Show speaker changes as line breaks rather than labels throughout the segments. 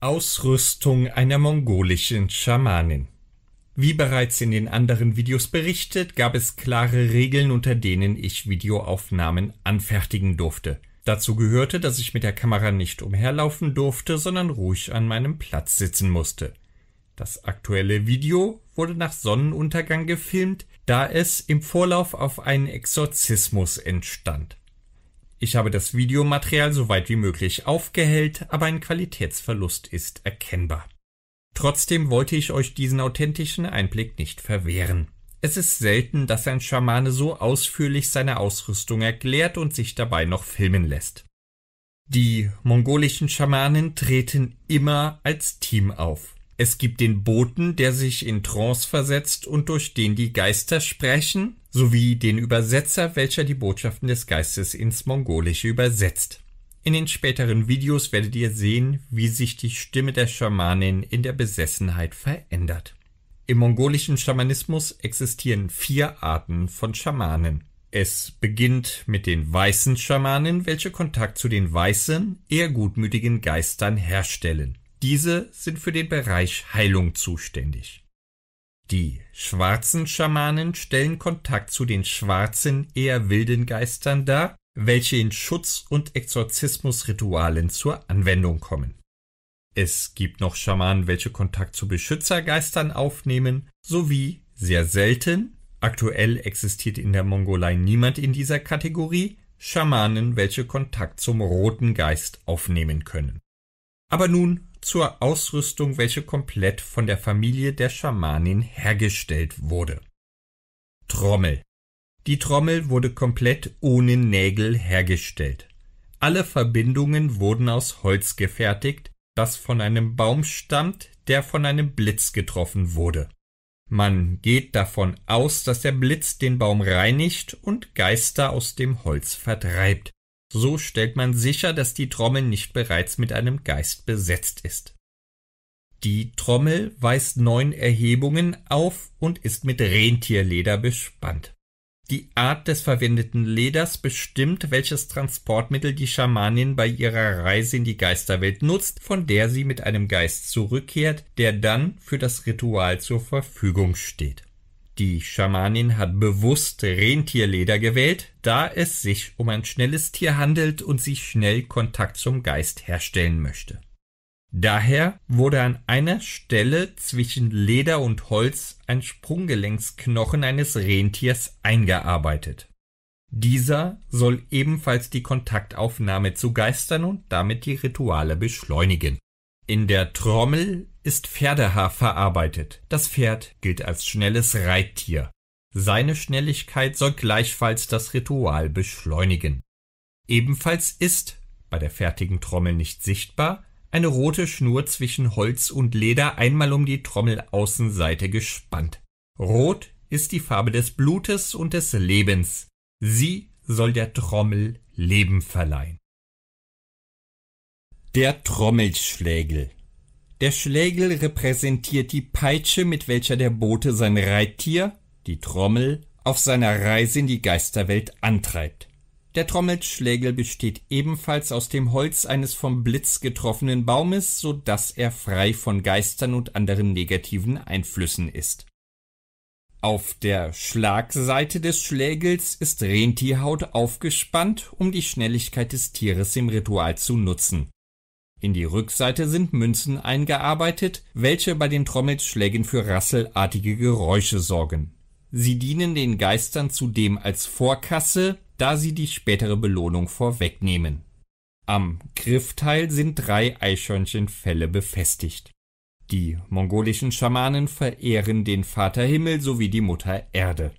Ausrüstung einer mongolischen Schamanin Wie bereits in den anderen Videos berichtet, gab es klare Regeln, unter denen ich Videoaufnahmen anfertigen durfte. Dazu gehörte, dass ich mit der Kamera nicht umherlaufen durfte, sondern ruhig an meinem Platz sitzen musste. Das aktuelle Video wurde nach Sonnenuntergang gefilmt, da es im Vorlauf auf einen Exorzismus entstand. Ich habe das Videomaterial so weit wie möglich aufgehellt, aber ein Qualitätsverlust ist erkennbar. Trotzdem wollte ich euch diesen authentischen Einblick nicht verwehren. Es ist selten, dass ein Schamane so ausführlich seine Ausrüstung erklärt und sich dabei noch filmen lässt. Die mongolischen Schamanen treten immer als Team auf. Es gibt den Boten, der sich in Trance versetzt und durch den die Geister sprechen, sowie den Übersetzer, welcher die Botschaften des Geistes ins Mongolische übersetzt. In den späteren Videos werdet ihr sehen, wie sich die Stimme der Schamanin in der Besessenheit verändert. Im mongolischen Schamanismus existieren vier Arten von Schamanen. Es beginnt mit den weißen Schamanen, welche Kontakt zu den weißen, eher gutmütigen Geistern herstellen. Diese sind für den Bereich Heilung zuständig. Die schwarzen Schamanen stellen Kontakt zu den schwarzen, eher wilden Geistern dar, welche in Schutz- und Exorzismusritualen zur Anwendung kommen. Es gibt noch Schamanen, welche Kontakt zu Beschützergeistern aufnehmen, sowie sehr selten, aktuell existiert in der Mongolei niemand in dieser Kategorie, Schamanen, welche Kontakt zum roten Geist aufnehmen können. Aber nun zur Ausrüstung, welche komplett von der Familie der Schamanin hergestellt wurde. Trommel. Die Trommel wurde komplett ohne Nägel hergestellt. Alle Verbindungen wurden aus Holz gefertigt, das von einem Baum stammt, der von einem Blitz getroffen wurde. Man geht davon aus, dass der Blitz den Baum reinigt und Geister aus dem Holz vertreibt. So stellt man sicher, dass die Trommel nicht bereits mit einem Geist besetzt ist. Die Trommel weist neun Erhebungen auf und ist mit Rentierleder bespannt. Die Art des verwendeten Leders bestimmt, welches Transportmittel die Schamanin bei ihrer Reise in die Geisterwelt nutzt, von der sie mit einem Geist zurückkehrt, der dann für das Ritual zur Verfügung steht. Die Schamanin hat bewusst Rentierleder gewählt, da es sich um ein schnelles Tier handelt und sie schnell Kontakt zum Geist herstellen möchte. Daher wurde an einer Stelle zwischen Leder und Holz ein Sprunggelenksknochen eines Rentiers eingearbeitet. Dieser soll ebenfalls die Kontaktaufnahme zu Geistern und damit die Rituale beschleunigen. In der Trommel ist Pferdehaar verarbeitet. Das Pferd gilt als schnelles Reittier. Seine Schnelligkeit soll gleichfalls das Ritual beschleunigen. Ebenfalls ist, bei der fertigen Trommel nicht sichtbar, eine rote Schnur zwischen Holz und Leder einmal um die Trommelaußenseite gespannt. Rot ist die Farbe des Blutes und des Lebens. Sie soll der Trommel Leben verleihen. Der Trommelschlägel. Der Schlägel repräsentiert die Peitsche, mit welcher der Bote sein Reittier, die Trommel, auf seiner Reise in die Geisterwelt antreibt. Der Trommelschlägel besteht ebenfalls aus dem Holz eines vom Blitz getroffenen Baumes, so dass er frei von Geistern und anderen negativen Einflüssen ist. Auf der Schlagseite des Schlägels ist Rentierhaut aufgespannt, um die Schnelligkeit des Tieres im Ritual zu nutzen. In die Rückseite sind Münzen eingearbeitet, welche bei den Trommelschlägen für rasselartige Geräusche sorgen. Sie dienen den Geistern zudem als Vorkasse, da sie die spätere Belohnung vorwegnehmen. Am Griffteil sind drei Eichhörnchenfelle befestigt. Die mongolischen Schamanen verehren den Vater Himmel sowie die Mutter Erde.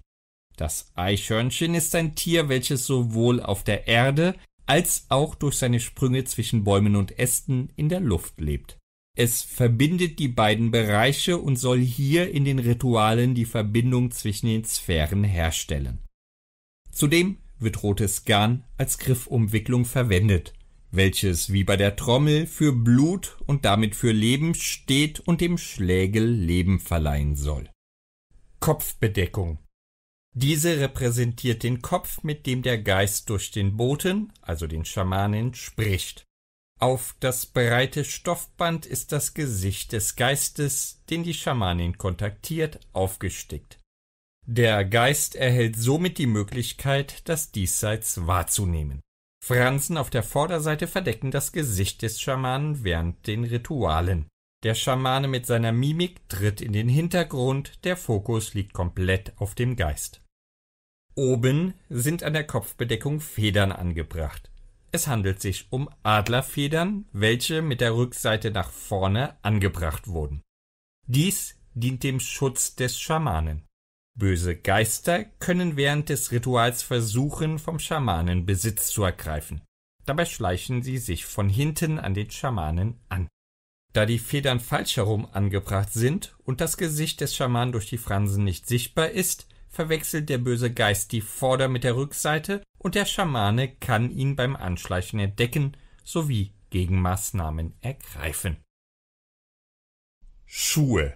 Das Eichhörnchen ist ein Tier, welches sowohl auf der Erde als auch durch seine Sprünge zwischen Bäumen und Ästen in der Luft lebt. Es verbindet die beiden Bereiche und soll hier in den Ritualen die Verbindung zwischen den Sphären herstellen. Zudem wird rotes Garn als Griffumwicklung verwendet, welches wie bei der Trommel für Blut und damit für Leben steht und dem Schlägel Leben verleihen soll. Kopfbedeckung diese repräsentiert den Kopf, mit dem der Geist durch den Boten, also den Schamanen, spricht. Auf das breite Stoffband ist das Gesicht des Geistes, den die Schamanin kontaktiert, aufgestickt. Der Geist erhält somit die Möglichkeit, das Diesseits wahrzunehmen. Fransen auf der Vorderseite verdecken das Gesicht des Schamanen während den Ritualen. Der Schamane mit seiner Mimik tritt in den Hintergrund, der Fokus liegt komplett auf dem Geist. Oben sind an der Kopfbedeckung Federn angebracht. Es handelt sich um Adlerfedern, welche mit der Rückseite nach vorne angebracht wurden. Dies dient dem Schutz des Schamanen. Böse Geister können während des Rituals versuchen, vom Schamanen Besitz zu ergreifen. Dabei schleichen sie sich von hinten an den Schamanen an. Da die Federn falsch herum angebracht sind und das Gesicht des Schamanen durch die Fransen nicht sichtbar ist, verwechselt der böse Geist die Vorder- mit der Rückseite und der Schamane kann ihn beim Anschleichen entdecken sowie Gegenmaßnahmen ergreifen. Schuhe.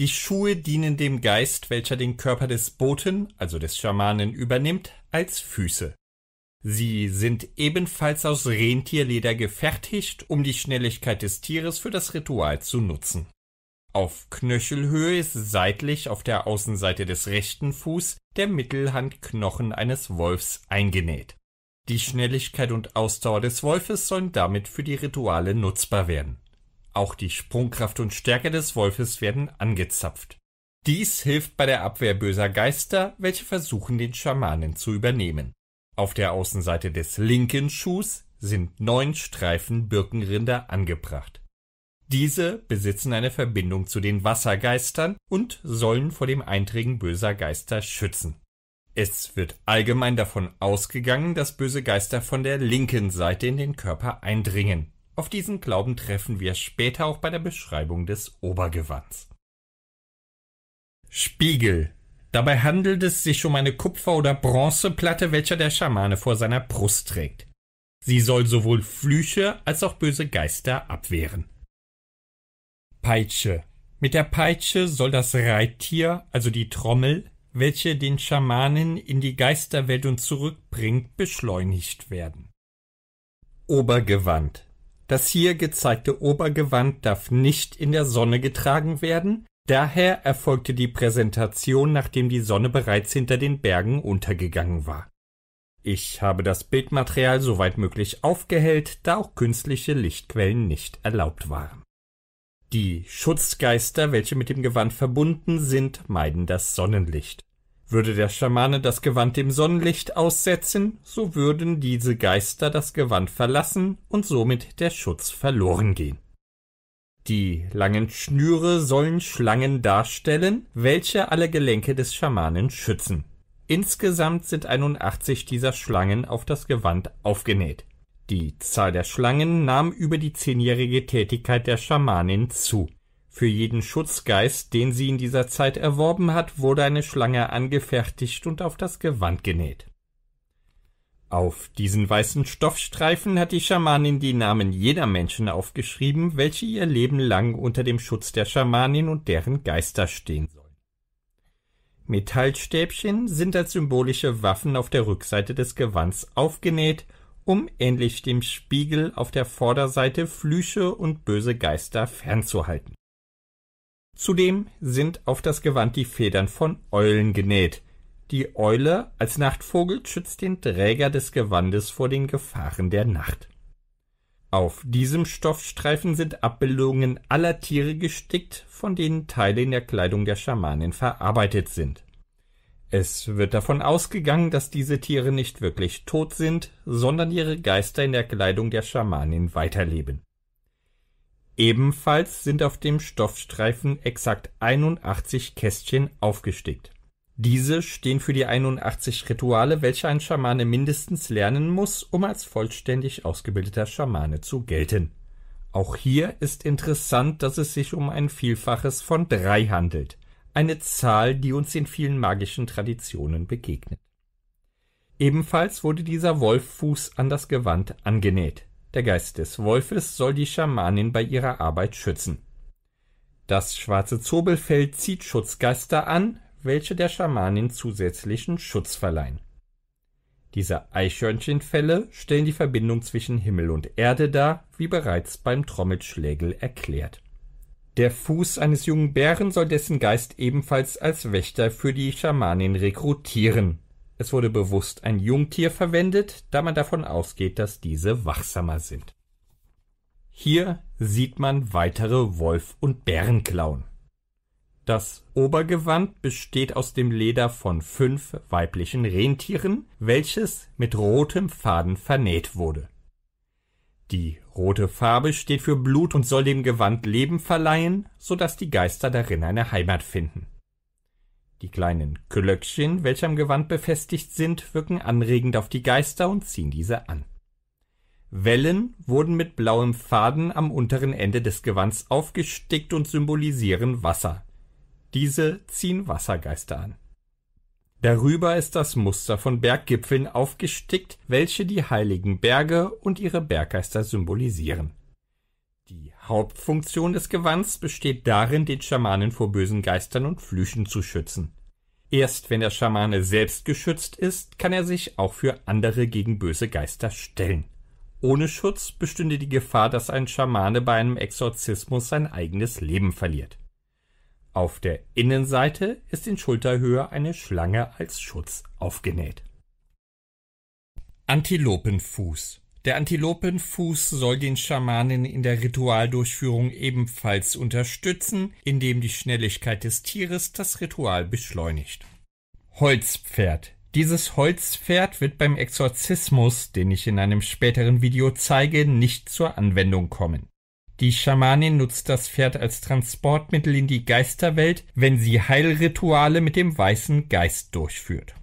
Die Schuhe dienen dem Geist, welcher den Körper des Boten, also des Schamanen, übernimmt, als Füße. Sie sind ebenfalls aus Rentierleder gefertigt, um die Schnelligkeit des Tieres für das Ritual zu nutzen. Auf Knöchelhöhe ist seitlich auf der Außenseite des rechten Fuß der Mittelhandknochen eines Wolfs eingenäht. Die Schnelligkeit und Ausdauer des Wolfes sollen damit für die Rituale nutzbar werden. Auch die Sprungkraft und Stärke des Wolfes werden angezapft. Dies hilft bei der Abwehr böser Geister, welche versuchen, den Schamanen zu übernehmen. Auf der Außenseite des linken Schuhs sind neun Streifen Birkenrinder angebracht. Diese besitzen eine Verbindung zu den Wassergeistern und sollen vor dem Einträgen böser Geister schützen. Es wird allgemein davon ausgegangen, dass böse Geister von der linken Seite in den Körper eindringen. Auf diesen Glauben treffen wir später auch bei der Beschreibung des Obergewands. Spiegel Dabei handelt es sich um eine Kupfer- oder Bronzeplatte, welche der Schamane vor seiner Brust trägt. Sie soll sowohl Flüche als auch böse Geister abwehren. Peitsche. Mit der Peitsche soll das Reittier, also die Trommel, welche den Schamanen in die Geisterwelt und zurückbringt, beschleunigt werden. Obergewand. Das hier gezeigte Obergewand darf nicht in der Sonne getragen werden, Daher erfolgte die Präsentation, nachdem die Sonne bereits hinter den Bergen untergegangen war. Ich habe das Bildmaterial soweit möglich aufgehellt, da auch künstliche Lichtquellen nicht erlaubt waren. Die Schutzgeister, welche mit dem Gewand verbunden sind, meiden das Sonnenlicht. Würde der Schamane das Gewand dem Sonnenlicht aussetzen, so würden diese Geister das Gewand verlassen und somit der Schutz verloren gehen. Die langen Schnüre sollen Schlangen darstellen, welche alle Gelenke des Schamanen schützen. Insgesamt sind 81 dieser Schlangen auf das Gewand aufgenäht. Die Zahl der Schlangen nahm über die zehnjährige Tätigkeit der Schamanin zu. Für jeden Schutzgeist, den sie in dieser Zeit erworben hat, wurde eine Schlange angefertigt und auf das Gewand genäht auf diesen weißen Stoffstreifen hat die Schamanin die Namen jener Menschen aufgeschrieben, welche ihr Leben lang unter dem Schutz der Schamanin und deren Geister stehen sollen. Metallstäbchen sind als symbolische Waffen auf der Rückseite des Gewands aufgenäht, um ähnlich dem Spiegel auf der Vorderseite Flüche und böse Geister fernzuhalten. Zudem sind auf das Gewand die Federn von Eulen genäht, die Eule als Nachtvogel schützt den Träger des Gewandes vor den Gefahren der Nacht. Auf diesem Stoffstreifen sind Abbildungen aller Tiere gestickt, von denen Teile in der Kleidung der Schamanin verarbeitet sind. Es wird davon ausgegangen, dass diese Tiere nicht wirklich tot sind, sondern ihre Geister in der Kleidung der Schamanin weiterleben. Ebenfalls sind auf dem Stoffstreifen exakt 81 Kästchen aufgestickt. Diese stehen für die 81 Rituale, welche ein Schamane mindestens lernen muss, um als vollständig ausgebildeter Schamane zu gelten. Auch hier ist interessant, dass es sich um ein Vielfaches von drei handelt, eine Zahl, die uns in vielen magischen Traditionen begegnet. Ebenfalls wurde dieser Wolffuß an das Gewand angenäht. Der Geist des Wolfes soll die Schamanin bei ihrer Arbeit schützen. Das schwarze Zobelfell zieht Schutzgeister an, welche der Schamanin zusätzlichen Schutz verleihen. Diese Eichhörnchenfälle stellen die Verbindung zwischen Himmel und Erde dar, wie bereits beim Trommelschlägel erklärt. Der Fuß eines jungen Bären soll dessen Geist ebenfalls als Wächter für die Schamanin rekrutieren. Es wurde bewusst ein Jungtier verwendet, da man davon ausgeht, dass diese wachsamer sind. Hier sieht man weitere Wolf- und Bärenklauen. Das Obergewand besteht aus dem Leder von fünf weiblichen Rentieren, welches mit rotem Faden vernäht wurde. Die rote Farbe steht für Blut und soll dem Gewand Leben verleihen, so dass die Geister darin eine Heimat finden. Die kleinen Glöckchen, welche am Gewand befestigt sind, wirken anregend auf die Geister und ziehen diese an. Wellen wurden mit blauem Faden am unteren Ende des Gewands aufgestickt und symbolisieren Wasser. Diese ziehen Wassergeister an. Darüber ist das Muster von Berggipfeln aufgestickt, welche die heiligen Berge und ihre Berggeister symbolisieren. Die Hauptfunktion des Gewands besteht darin, den Schamanen vor bösen Geistern und Flüchen zu schützen. Erst wenn der Schamane selbst geschützt ist, kann er sich auch für andere gegen böse Geister stellen. Ohne Schutz bestünde die Gefahr, dass ein Schamane bei einem Exorzismus sein eigenes Leben verliert. Auf der Innenseite ist in Schulterhöhe eine Schlange als Schutz aufgenäht. Antilopenfuß Der Antilopenfuß soll den Schamanen in der Ritualdurchführung ebenfalls unterstützen, indem die Schnelligkeit des Tieres das Ritual beschleunigt. Holzpferd dieses Holzpferd wird beim Exorzismus, den ich in einem späteren Video zeige, nicht zur Anwendung kommen. Die Schamanin nutzt das Pferd als Transportmittel in die Geisterwelt, wenn sie Heilrituale mit dem weißen Geist durchführt.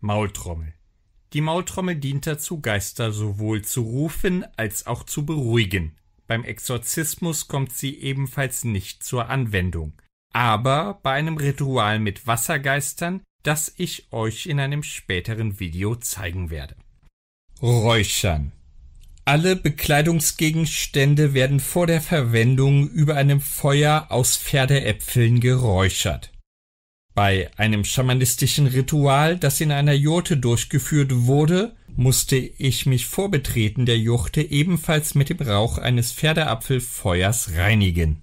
Maultrommel Die Maultrommel dient dazu, Geister sowohl zu rufen als auch zu beruhigen. Beim Exorzismus kommt sie ebenfalls nicht zur Anwendung. Aber bei einem Ritual mit Wassergeistern, das ich euch in einem späteren Video zeigen werde. Räuchern alle Bekleidungsgegenstände werden vor der Verwendung über einem Feuer aus Pferdeäpfeln geräuchert. Bei einem schamanistischen Ritual, das in einer Jurte durchgeführt wurde, musste ich mich vor Betreten der Jurte ebenfalls mit dem Rauch eines Pferdeapfelfeuers reinigen.